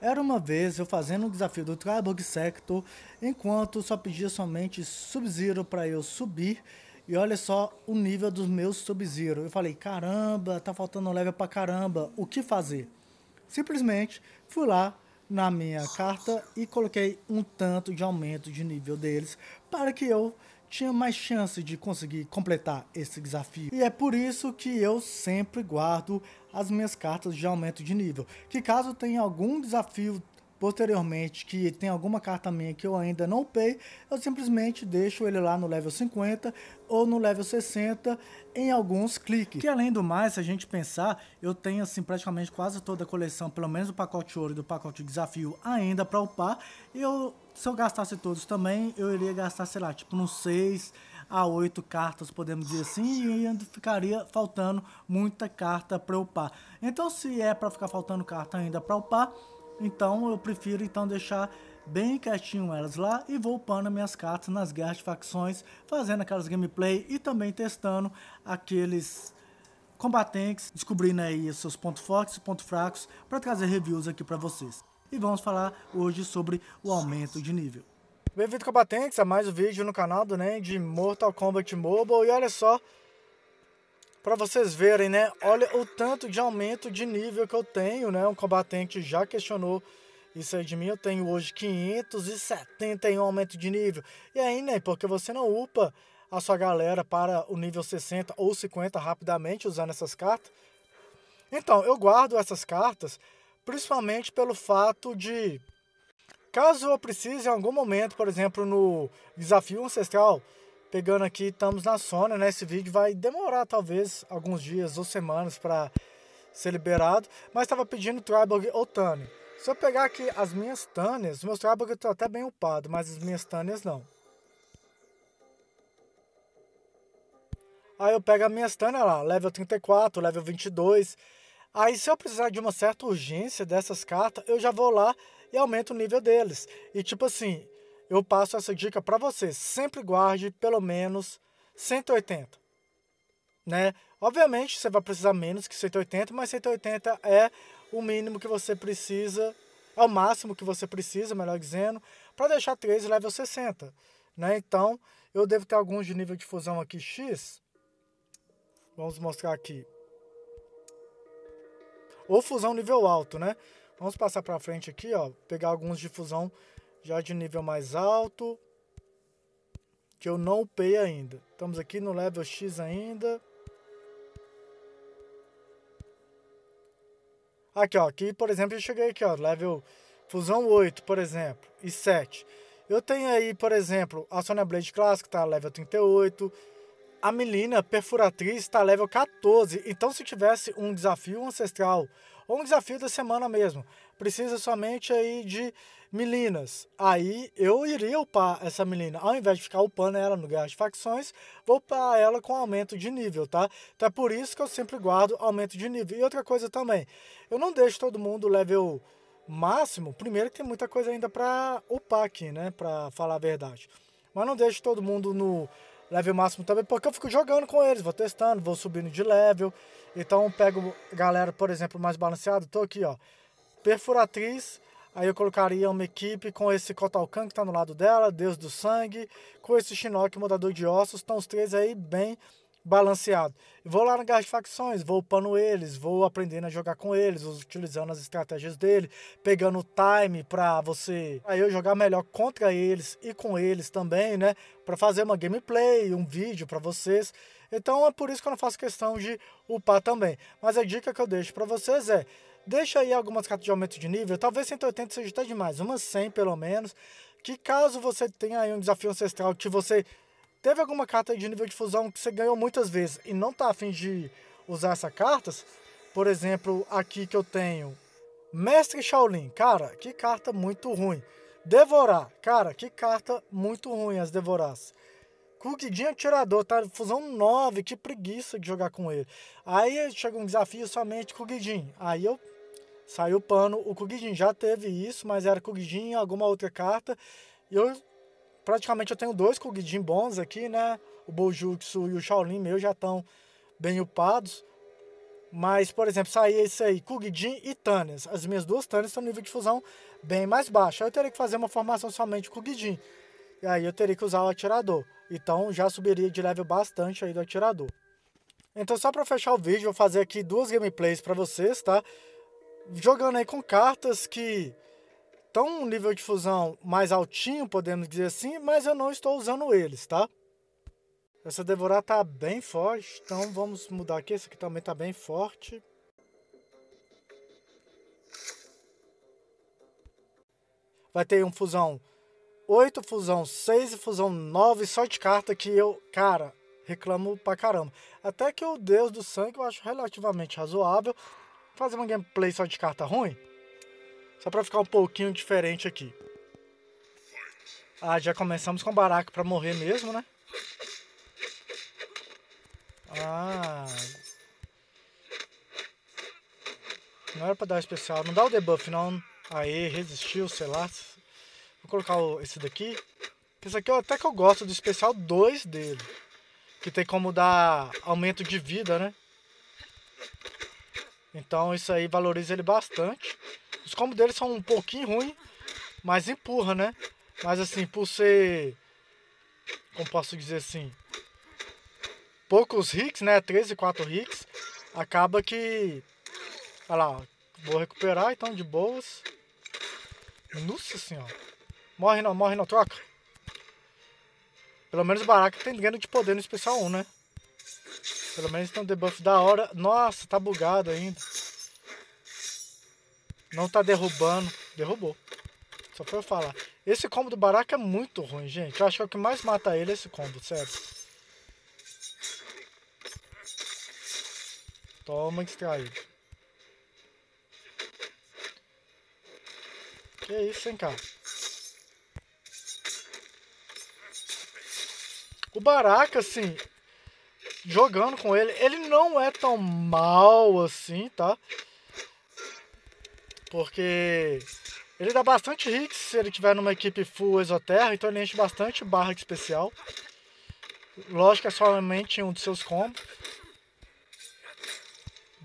Era uma vez eu fazendo um desafio do Tribog Sector, enquanto só pedia somente Sub-Zero para eu subir. E olha só o nível dos meus Sub-Zero. Eu falei, caramba, tá faltando level pra caramba, o que fazer? Simplesmente fui lá na minha carta e coloquei um tanto de aumento de nível deles para que eu tinha mais chance de conseguir completar esse desafio. E é por isso que eu sempre guardo as minhas cartas de aumento de nível. Que caso tenha algum desafio posteriormente que tenha alguma carta minha que eu ainda não upei, eu simplesmente deixo ele lá no level 50 ou no level 60 em alguns cliques. Que além do mais, se a gente pensar, eu tenho assim praticamente quase toda a coleção, pelo menos o pacote ouro e do pacote desafio ainda para upar. Eu se eu gastasse todos também, eu iria gastar, sei lá, tipo uns 6 a oito cartas, podemos dizer assim, e ainda ficaria faltando muita carta para upar. Então, se é para ficar faltando carta ainda para upar, então eu prefiro então deixar bem quietinho elas lá e vou upando minhas cartas nas guerras de facções, fazendo aquelas gameplay e também testando aqueles combatentes, descobrindo aí seus pontos fortes e pontos fracos para trazer reviews aqui para vocês. E vamos falar hoje sobre o aumento de nível. Bem-vindo, combatentes, a mais um vídeo no canal do NEM de Mortal Kombat Mobile. E olha só, para vocês verem, né? Olha o tanto de aumento de nível que eu tenho, né? Um combatente já questionou isso aí de mim. Eu tenho hoje 571 aumento de nível. E aí, né? Porque você não upa a sua galera para o nível 60 ou 50 rapidamente usando essas cartas. Então, eu guardo essas cartas principalmente pelo fato de Caso eu precise em algum momento, por exemplo, no desafio ancestral, pegando aqui, estamos na Sônia, né? Esse vídeo vai demorar talvez alguns dias ou semanas para ser liberado, mas estava pedindo Tribal ou Tânia. Se eu pegar aqui as minhas Tânias, meus Tribal estão até bem upados, mas as minhas Tânias não. Aí eu pego as minhas Tânias lá, level 34, level 22. Aí se eu precisar de uma certa urgência dessas cartas, eu já vou lá e aumenta o nível deles. E tipo assim, eu passo essa dica para você, sempre guarde pelo menos 180. Né? Obviamente você vai precisar menos que 180, mas 180 é o mínimo que você precisa, é o máximo que você precisa, melhor dizendo, para deixar 13 level 60. Né? Então, eu devo ter alguns de nível de fusão aqui X. Vamos mostrar aqui. Ou fusão nível alto, né? Vamos passar para frente aqui, ó, pegar alguns difusão já de nível mais alto, que eu não upei ainda. Estamos aqui no level X ainda. Aqui, ó, aqui, por exemplo, eu cheguei aqui, ó, level fusão 8, por exemplo, e 7. Eu tenho aí, por exemplo, a Sonya Blade Classic, tá level 38, a Melina Perfuratriz está level 14, então se tivesse um desafio ancestral, ou um desafio da semana mesmo, precisa somente aí de Melinas. Aí eu iria upar essa Melina. Ao invés de ficar upando ela no Guerra de Facções, vou upar ela com aumento de nível, tá? Então é por isso que eu sempre guardo aumento de nível. E outra coisa também, eu não deixo todo mundo level máximo. Primeiro que tem muita coisa ainda para upar aqui, né? Pra falar a verdade. Mas não deixo todo mundo no level máximo também, porque eu fico jogando com eles, vou testando, vou subindo de level. Então pego galera, por exemplo, mais balanceada, tô aqui, ó. Perfuratriz, aí eu colocaria uma equipe com esse Kotalkan que tá no lado dela, Deus do Sangue, com esse Shinnok, Mudador de Ossos, estão os três aí bem balanceado. Vou lá na guerra de facções, vou upando eles, vou aprendendo a jogar com eles, utilizando as estratégias dele, pegando o time para você, aí eu jogar melhor contra eles e com eles também, né? Para fazer uma gameplay, um vídeo para vocês. Então é por isso que eu não faço questão de upar também. Mas a dica que eu deixo para vocês é Deixa aí algumas cartas de aumento de nível, talvez 180 seja até demais, umas 100 pelo menos, que caso você tenha aí um desafio ancestral que você Teve alguma carta de nível de fusão que você ganhou muitas vezes e não tá afim de usar essas cartas? Por exemplo, aqui que eu tenho Mestre Shaolin, cara, que carta muito ruim. Devorar, cara, que carta muito ruim as Devoras. Cookidinho atirador tá? Fusão 9, que preguiça de jogar com ele. Aí chega um desafio somente Cookidinho. Aí eu saiu o pano, o Cookidinho já teve isso, mas era Cookidinho, alguma outra carta. E eu praticamente eu tenho dois Kogijin bons aqui, né? O Bojutsu e o Shaolin meu já estão bem upados. Mas, por exemplo, saía esse aí, Kugijin e Tânias. As minhas duas Tânias estão no nível de fusão bem mais baixo. Aí eu teria que fazer uma formação somente Kugijin. E aí eu teria que usar o atirador. Então já subiria de level bastante aí do atirador. Então só para fechar o vídeo, vou fazer aqui duas gameplays para vocês, tá? Jogando aí com cartas que estão um nível de fusão mais altinho, podemos dizer assim, mas eu não estou usando eles, tá? Essa devorar tá bem forte, então vamos mudar aqui. Esse aqui também tá bem forte. Vai ter um fusão 8, fusão 6 e fusão 9 só de carta que eu, cara, reclamo pra caramba. Até que o Deus do Sangue eu acho relativamente razoável. Fazer uma gameplay só de carta ruim, só pra ficar um pouquinho diferente aqui. Ah, já começamos com o baraco pra morrer mesmo, né? Ah. Não era pra dar especial. Não dá o debuff, não. Aê, resistiu, sei lá. Vou colocar esse daqui. Esse aqui até que eu gosto do especial 2 dele. Que tem como dar aumento de vida, né? Então isso aí valoriza ele bastante combos dele são um pouquinho ruins, mas empurra, né? Mas assim, por ser. Como posso dizer assim? Poucos hits, né? 13, 4 hits. Acaba que. Olha lá, vou recuperar, então de boas. Nossa senhora. Morre não, morre não, troca. Pelo menos o Baraka tem ganho de poder no especial 1, né? Pelo menos tem um debuff da hora. Nossa, tá bugado ainda. Não tá derrubando. Derrubou. Só pra eu falar. Esse combo do Baraka é muito ruim, gente. Eu acho que é o que mais mata ele é esse combo, sério. Toma distraído. Que isso, hein, cara? O Baraka, assim, jogando com ele, ele não é tão mal assim, tá? Porque ele dá bastante hits se ele tiver numa equipe full exoterra, então ele enche bastante barra de especial. Lógico que é somente um dos seus combos.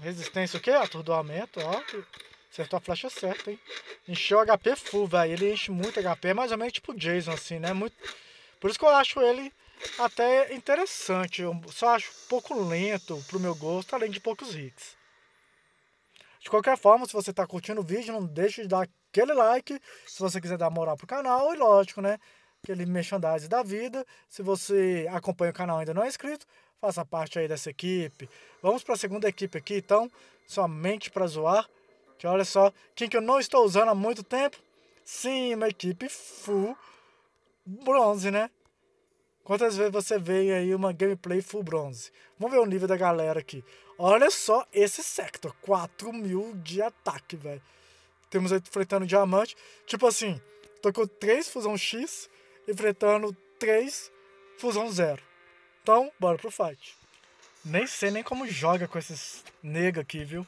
Resistência o quê? Atordoamento, ó. Acertou a flecha certa, hein? Encheu HP full, velho. Ele enche muito HP, é mais ou menos tipo Jason, assim, né? Muito... Por isso que eu acho ele até interessante. Eu só acho um pouco lento pro meu gosto, além de poucos hits. De qualquer forma, se você está curtindo o vídeo, não deixe de dar aquele like, se você quiser dar moral pro canal, e lógico, né? Aquele merchandising da vida. Se você acompanha o canal ainda não é inscrito, faça parte aí dessa equipe. Vamos para a segunda equipe aqui, então, somente para zoar. Que olha só, quem que eu não estou usando há muito tempo? Sim, uma equipe full bronze, né? Quantas vezes você vê aí uma gameplay full bronze? Vamos ver o nível da galera aqui. Olha só esse sector. 4 mil de ataque, velho. Temos aí enfrentando diamante. Tipo assim, tô com 3 fusão X, enfrentando 3 fusão zero. Então, bora pro fight. Nem sei nem como joga com esses nega aqui, viu?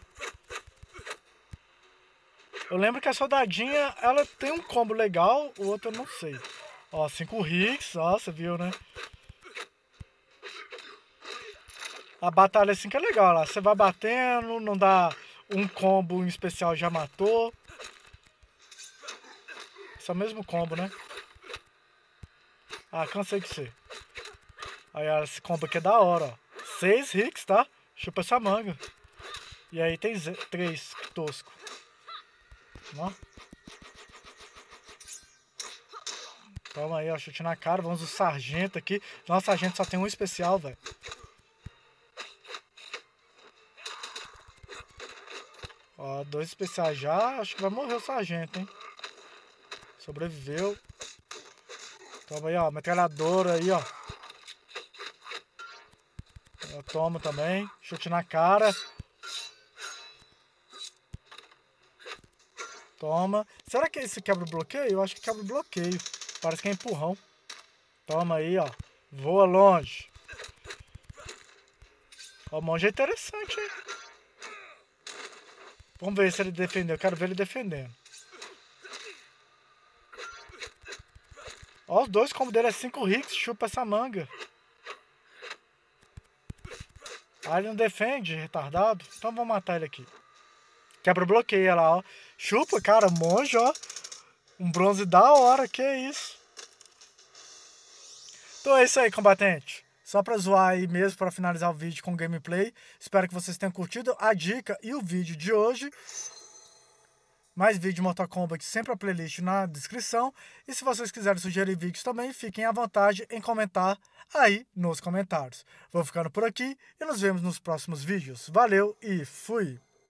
Eu lembro que a soldadinha, ela tem um combo legal, o outro eu não sei. Ó, 5 hits ó, você viu, né? A batalha assim que é legal, lá. Você vai batendo, não dá um combo em especial, já matou. Esse é o mesmo combo, né? Ah, cansei de ser. Aí, ó, esse combo aqui é da hora, ó. 6 hits tá? Chupa essa manga. E aí tem três, tosco. Ó. Toma aí, ó, chute na cara. Vamos o sargento aqui. Nossa, sargento só tem um especial, velho. Ó, dois especiais já. Acho que vai morrer o sargento, hein? Sobreviveu. Toma aí, ó. Metralhadora aí, ó. Eu tomo também. Chute na cara. Toma. Será que esse quebra o bloqueio? Eu acho que quebra o bloqueio. Parece que é empurrão. Toma aí, ó. Voa longe. Ó, o monge é interessante, hein? Vamos ver se ele defendeu. Eu quero ver ele defendendo. Ó, os dois como dele é 5 hits, chupa essa manga. Ah, ele não defende, retardado. Então vou matar ele aqui. Quebra o bloqueio, olha lá, ó. Chupa, cara, monge, ó. Um bronze da hora, que isso. Então é isso aí, combatente. Só pra zoar aí mesmo, para finalizar o vídeo com gameplay. Espero que vocês tenham curtido a dica e o vídeo de hoje. Mais vídeo de Mortal Kombat, sempre a playlist na descrição. E se vocês quiserem sugerir vídeos também, fiquem à vontade em comentar aí nos comentários. Vou ficando por aqui e nos vemos nos próximos vídeos. Valeu e fui!